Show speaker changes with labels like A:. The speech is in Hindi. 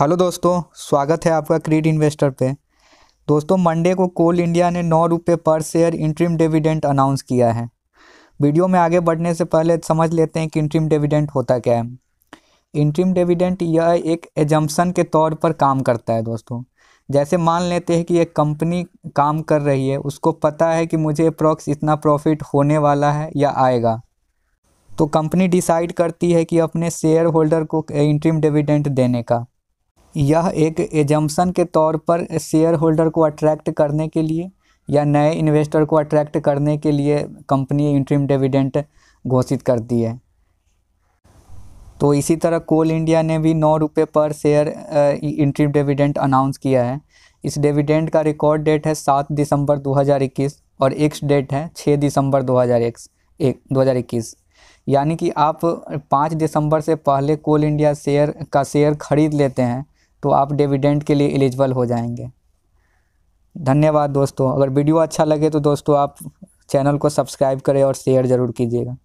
A: हेलो दोस्तों स्वागत है आपका क्रीड इन्वेस्टर पे दोस्तों मंडे को कोल इंडिया ने नौ रुपये पर शेयर इंट्रीम डिविडेंट अनाउंस किया है वीडियो में आगे बढ़ने से पहले समझ लेते हैं कि इंट्रीम डिविडेंट होता क्या है इंट्रीम डिविडेंट यह एक एजम्पन के तौर पर काम करता है दोस्तों जैसे मान लेते हैं कि एक कंपनी काम कर रही है उसको पता है कि मुझे अप्रॉक्स इतना प्रॉफिट होने वाला है या आएगा तो कंपनी डिसाइड करती है कि अपने शेयर होल्डर को इंट्रीम डिविडेंट देने का यह एक एजम्पन के तौर पर शेयर होल्डर को अट्रैक्ट करने के लिए या नए इन्वेस्टर को अट्रैक्ट करने के लिए कंपनी इंट्रीम डिविडेंट घोषित करती है तो इसी तरह कोल इंडिया ने भी नौ रुपये पर शेयर इंट्रीम डिविडेंट अनाउंस किया है इस डिविडेंट का रिकॉर्ड डेट है सात दिसंबर 2021 और एक्स डेट है छः दिसंबर हज़ार एक यानी कि आप पाँच दिसंबर से पहले कोल इंडिया शेयर का शेयर खरीद लेते हैं तो आप डिविडेंड के लिए एलिजिबल हो जाएंगे धन्यवाद दोस्तों अगर वीडियो अच्छा लगे तो दोस्तों आप चैनल को सब्सक्राइब करें और शेयर ज़रूर कीजिएगा